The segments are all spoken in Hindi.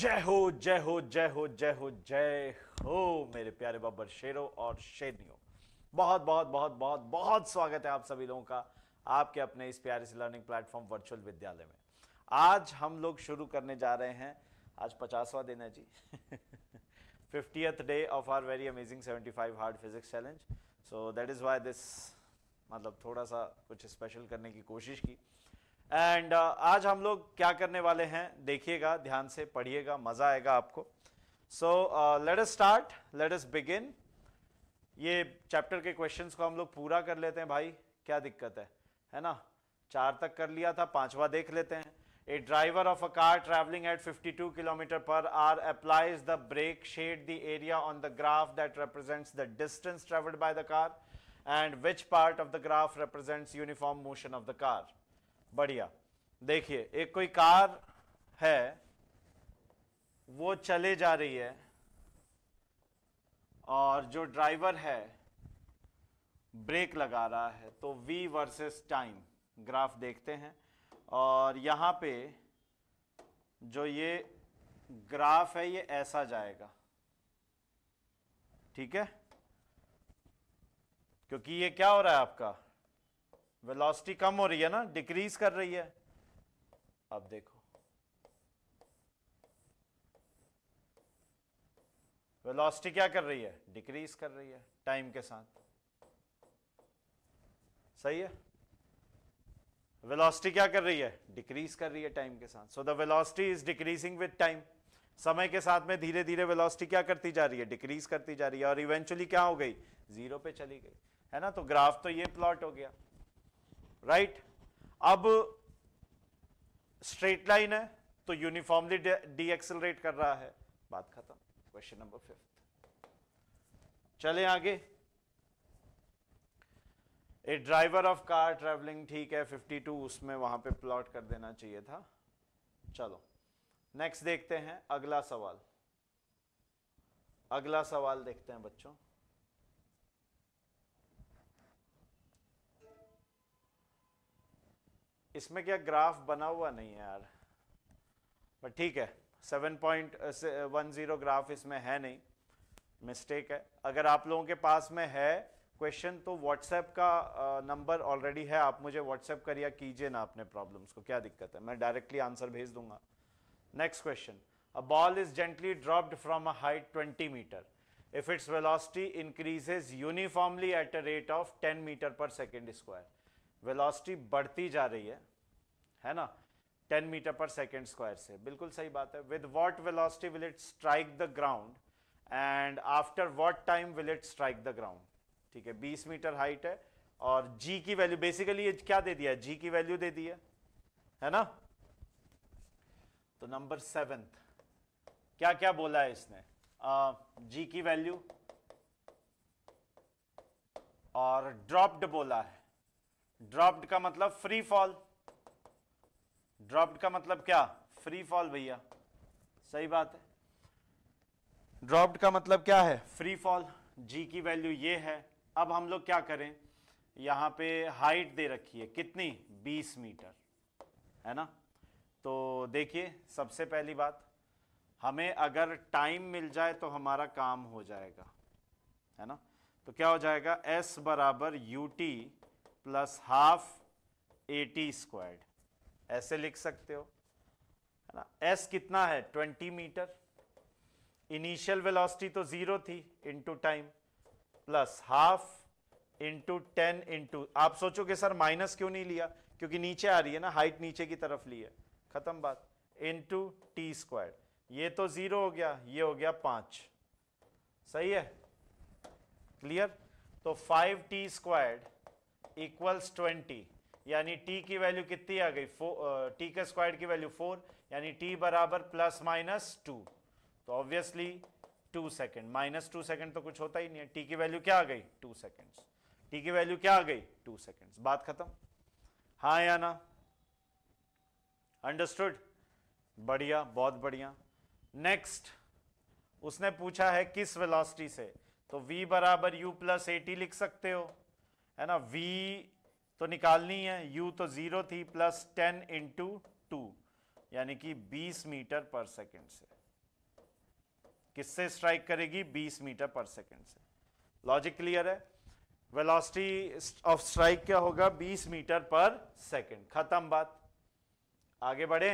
जय हो जय हो जय हो जय हो जय हो मेरे प्यारे बाबर शेरों और शेरनियों बहुत बहुत बहुत बहुत बहुत स्वागत है आप सभी लोगों का आपके अपने इस प्यारे से लर्निंग प्लेटफॉर्म वर्चुअल विद्यालय में आज हम लोग शुरू करने जा रहे हैं आज पचासवा दिन है जी fiftieth day of our very amazing seventy five hard physics challenge so that is why this मतलब थोड़ा सा कुछ स्पेशल करने की कोशिश की एंड uh, आज हम लोग क्या करने वाले हैं देखिएगा ध्यान से पढ़िएगा मजा आएगा आपको so let's start let's begin ये चैप्टर के क्वेश्चंस को हम लोग पूरा कर लेते हैं भाई क्या दिक्कत है है ना चार तक कर लिया था पांचवा देख लेते हैं a driver of a car travelling at fifty two kilometre per hour applies the brake shade the area on the graph that represents the distance travelled by the car and which part of the graph represents uniform motion of the car बढ़िया देखिए एक कोई कार है वो चले जा रही है और जो ड्राइवर है ब्रेक लगा रहा है तो v वर्सेस टाइम ग्राफ देखते हैं और यहाँ पे जो ये ग्राफ है ये ऐसा जाएगा ठीक है क्योंकि ये क्या हो रहा है आपका वेलोसिटी कम हो रही है ना डिक्रीज कर रही है अब देखो वेलोसिटी क्या कर रही है डिक्रीज कर रही है टाइम के साथ सही है वेलोसिटी क्या कर रही है डिक्रीज कर रही है टाइम के साथ so the velocity is decreasing with time समय के साथ में धीरे धीरे वेलोसिटी क्या करती जा रही है डिक्रीज करती जा रही है और इवेंचुअली क्या हो गई जीरो पे चली गई है ना तो ग्राफ तो ये प्लॉट हो गया राइट अब स्ट्रेट लाइन है तो यूनिफॉर्मली डी एक्सेलरेट कर रहा है बात खत्म क्वेश्चन नंबर फिफ्थ चले आगे a driver of car travelling ठीक है 52 उसमें वहां पे प्लॉट कर देना चाहिए था चलो नेक्स्ट देखते हैं अगला सवाल अगला सवाल देखते हैं बच्चों इसमें क्या ग्राफ बना हुआ नहीं है यार बट ठीक है seven point one zero graph इसमें है नहीं मिस्टेक है अगर आप लोगों के पास में है क्वेश्चन तो व्हाट्सएप का नंबर uh, ऑलरेडी है आप मुझे व्हाट्सएप या कीजिए ना अपने प्रॉब्लम्स को क्या दिक्कत है मैं डायरेक्टली आंसर भेज दूंगा next question a ball is gently dropped from a height twenty metre if its velocity increases uniformly at a rate of ten metre per second square velocity बढ़ती जा रही है है ना 10 मीटर पर सेकेंड स्क्वायर से बिल्कुल सही बात है with what velocity will it strike the ground and after what time will it strike the ground ठीक है 20 मीटर हाइट है और जी की वैल्यू बेसिकली ये क्या दे दिया जी की वैल्यू दे दी है है ना तो नंबर सेवेंथ क्या क्या बोला है इसने आ, जी की वैल्यू और ड्रॉप्ड बोला है ड्रॉप्ड का मतलब फ्री फॉल ड्रॉप्ड का मतलब क्या फ्री फॉल भैया सही बात है ड्रॉप्ड का मतलब क्या है फ्री फॉल जी की वैल्यू ये है अब हम लोग क्या करें यहां पे हाइट दे रखी है कितनी 20 मीटर है ना तो देखिए सबसे पहली बात हमें अगर टाइम मिल जाए तो हमारा काम हो जाएगा है ना तो क्या हो जाएगा s बराबर u t plus half a t squared ऐसे लिख सकते हो है ना एस कितना है 20 मीटर इनिशियल वेलोसिटी तो जीरो थी into time plus half into ten into आप सोचोगे सर माइनस क्यों नहीं लिया क्योंकि नीचे आ रही है ना हाइट नीचे की तरफ ली है खत्म बात इनटू टी स्क्वायर ये तो जीरो हो गया ये हो गया पांच सही है क्लियर तो five t squared equals twenty यानी t की वैल्यू कितनी आ गई फोर टी के स्क्वायर की वैल्यू फोर यानी t बराबर प्लस माइनस टू तो obviously two second minus two second तो कुछ होता ही नहीं है t की वैल्यू क्या आ गई टू सेकेंड्स t की वैल्यू क्या आ गई टू सेकेंड्स बात खत्म हाँ या ना अंडरस्टूड बढ़िया बहुत बढ़िया नेक्स्ट उसने पूछा है किस वेलोसिटी से तो v बराबर u प्लस एटी लिख सकते हो है ना v तो निकालनी है u तो जीरो थी प्लस टेन इंटू टू यानी कि 20 मीटर पर सेकंड से किससे स्ट्राइक करेगी 20 मीटर पर सेकंड से लॉजिक क्लियर है वेलोसिटी ऑफ स्ट्राइक क्या होगा 20 मीटर पर सेकंड खत्म बात आगे बढ़े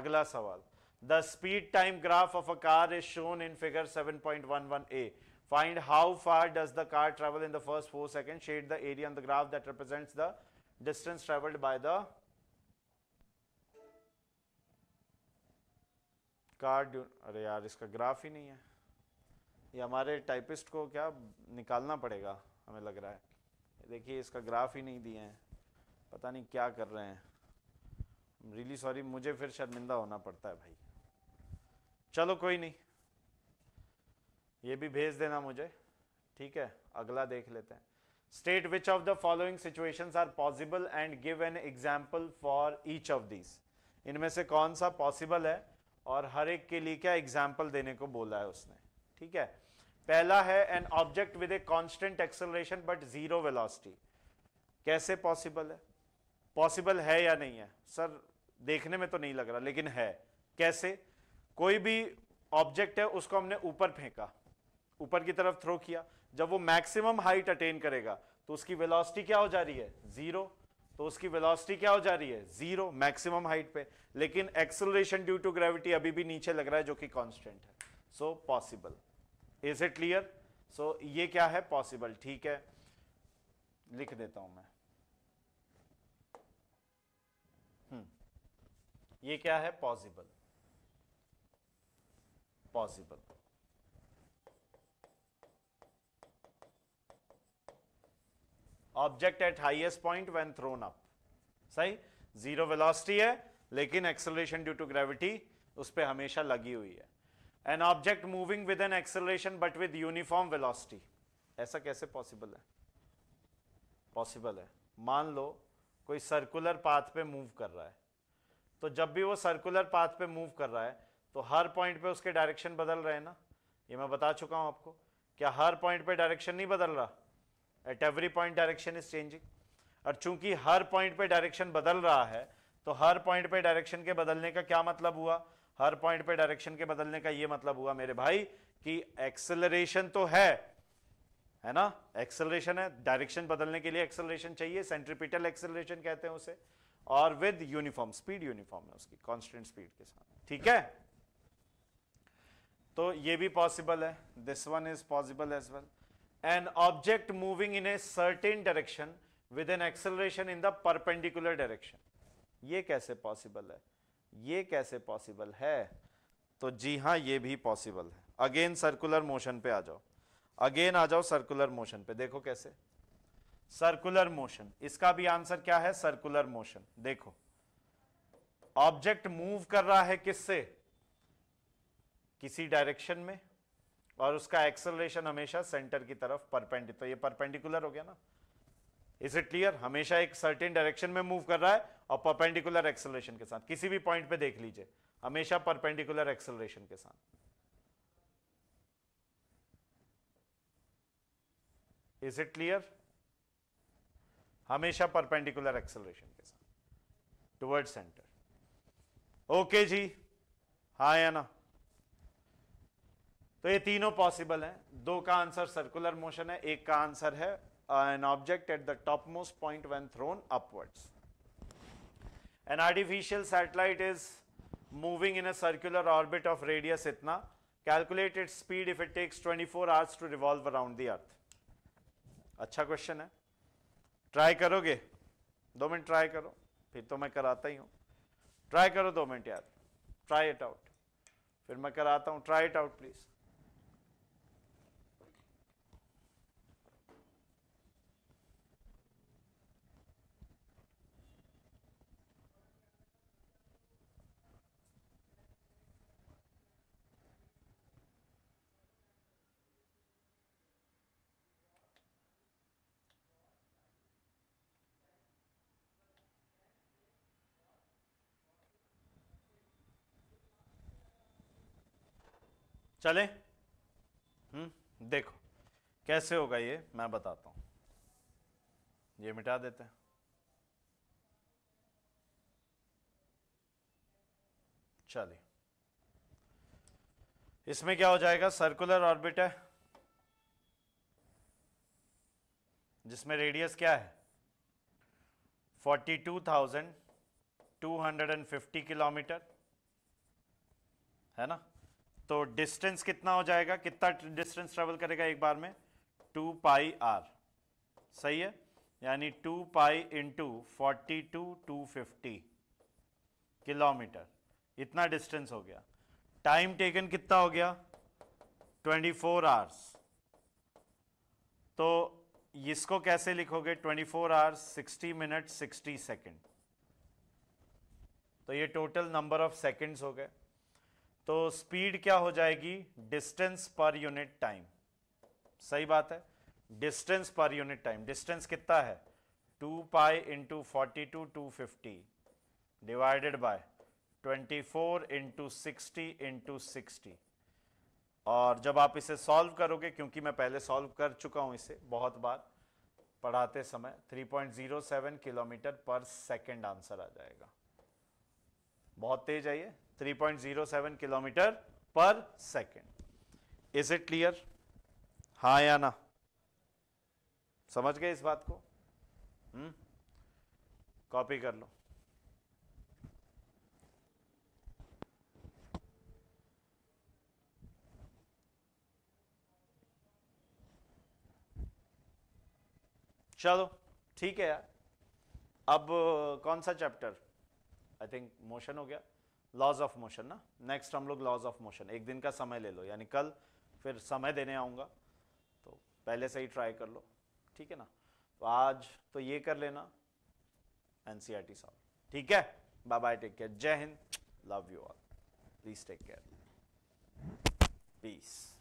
अगला सवाल The speed time graph of a car is shown in figure 7.11a. Find how far does the car travel in the first 4 seconds. Shade the area on the graph that represents the distance traveled by the car अरे यार इसका ग्राफ ही नहीं है ये हमारे टाइपिस्ट को क्या निकालना पड़ेगा हमें लग रहा है देखिए इसका ग्राफ ही नहीं दिए हैं पता नहीं क्या कर रहे हैं रियली really सॉरी मुझे फिर शर्मिंदा होना पड़ता है भाई चलो कोई नहीं ये भी भेज देना मुझे ठीक है अगला देख लेते हैं state which of the following situation are possible and give an example for each of these इनमें से कौन सा पॉसिबल है और हर एक के लिए क्या एग्जाम्पल देने को बोला है उसने ठीक है पहला है an object with a constant acceleration but zero velocity कैसे पॉसिबल है पॉसिबल है या नहीं है सर देखने में तो नहीं लग रहा लेकिन है कैसे कोई भी ऑब्जेक्ट है उसको हमने ऊपर फेंका ऊपर की तरफ थ्रो किया जब वो मैक्सिमम हाइट अटेन करेगा तो उसकी वेलोसिटी क्या हो जा रही है जीरो तो उसकी वेलोसिटी क्या हो जा रही है जीरो मैक्सिमम हाइट पे लेकिन एक्सेलरेशन ड्यू टू ग्रेविटी अभी भी नीचे लग रहा है जो कि कांस्टेंट है so possible is it clear so ये क्या है पॉसिबल ठीक है लिख देता हूं मैं हम्म ये क्या है possible possible. Object at highest point when thrown up सही जीरो वेलोसिटी है लेकिन एक्सेलरेशन ड्यू टू ग्रेविटी उस पर हमेशा लगी हुई है an object moving with an acceleration but with uniform velocity ऐसा कैसे पॉसिबल है पॉसिबल है मान लो कोई सर्कुलर पाथ पे मूव कर रहा है तो जब भी वो सर्कुलर पाथ पे मूव कर रहा है तो हर पॉइंट पे उसके डायरेक्शन बदल रहे हैं ना ये मैं बता चुका हूँ आपको क्या हर पॉइंट पे डायरेक्शन नहीं बदल रहा at every point direction is changing और चूंकि हर पॉइंट पे डायरेक्शन बदल रहा है तो हर पॉइंट पे डायरेक्शन के बदलने का क्या मतलब हुआ हर पॉइंट पे डायरेक्शन के बदलने का ये मतलब हुआ मेरे भाई कि एक्सेलरेशन तो है है ना एक्सेलरेशन है डायरेक्शन बदलने के लिए एक्सेलरेशन चाहिए सेंट्रिपिटल एक्सेलरेशन कहते हैं उसे और विद यूनिफॉर्म स्पीड यूनिफॉर्म है उसकी कॉन्स्टेंट स्पीड के साथ ठीक है तो ये भी पॉसिबल है this one is possible as well an object moving in a certain direction with an acceleration in the perpendicular direction ये कैसे पॉसिबल है ये कैसे पॉसिबल है तो जी हाँ ये भी पॉसिबल है अगेन सर्कुलर मोशन पे आ जाओ अगेन आ जाओ सर्कुलर मोशन पे देखो कैसे सर्कुलर मोशन इसका भी आंसर क्या है सर्कुलर मोशन देखो ऑब्जेक्ट मूव कर रहा है किससे किसी डायरेक्शन में और उसका एक्सेलरेशन हमेशा सेंटर की तरफ परपेंडिकुलर तो ये परपेंडिकुलर हो गया ना इज इट क्लियर हमेशा एक सर्टेन डायरेक्शन में मूव कर रहा है और परपेंडिकुलर एक्सलेशन के साथ किसी भी पॉइंट पे देख लीजिए हमेशा परपेंडिकुलर एक्सलेशन के साथ इज इट क्लियर हमेशा परपेंडिकुलर एक्सेलरेशन के साथ टुवर्ड सेंटर ओके जी हाँ या ना तो ये तीनों पॉसिबल हैं दो का आंसर सर्कुलर मोशन है एक का आंसर है an object at the top most point when thrown upwards an artificial satellite is moving in a circular orbit of radius इतना calculate it speed if it takes 24 hours to revolve around the earth अच्छा क्वेश्चन है ट्राई करोगे दो मिनट ट्राई करो फिर तो मैं कराता ही हूँ ट्राई करो दो मिनट यार ट्राई इट आउट फिर मैं कराता हूँ ट्राई इट आउट प्लीज़ चले हम्म देखो कैसे होगा ये मैं बताता हूं ये मिटा देते हैं चलिए इसमें क्या हो जाएगा सर्कुलर ऑर्बिट है जिसमें रेडियस क्या है 42,250 किलोमीटर है ना तो डिस्टेंस कितना हो जाएगा कितना डिस्टेंस ट्रेवल करेगा एक बार में टू पाई आर सही है यानी two pi into forty two two fifty kilometre इतना डिस्टेंस हो गया टाइम टेकन कितना हो गया ट्वेंटी फोर आवर्स तो इसको कैसे लिखोगे twenty four hours sixty minute sixty second तो ये टोटल नंबर ऑफ सेकेंड्स हो गए तो स्पीड क्या हो जाएगी डिस्टेंस पर यूनिट टाइम सही बात है distance per unit time distance कितना है two pi into forty two two fifty divided by twenty four into sixty into sixty और जब आप इसे सॉल्व करोगे क्योंकि मैं पहले सॉल्व कर चुका हूं इसे बहुत बार पढ़ाते समय 3.07 किलोमीटर पर सेकंड आंसर आ जाएगा बहुत तेज आइए 3.07 किलोमीटर पर सेकेंड इज इट क्लियर हाँ या ना समझ गए इस बात को कॉपी हम्म? कर लो चलो ठीक है यार अब कौन सा चैप्टर आई थिंक मोशन हो गया लॉज ऑफ मोशन ना नेक्स्ट हम लोग लॉज ऑफ मोशन एक दिन का समय ले लो यानी कल फिर समय देने आऊँगा तो पहले से ही ट्राई कर लो ठीक है ना तो आज तो ये कर लेना N C R T solve ठीक है बाय बाय टेक केयर जय हिंद love you all please take care piece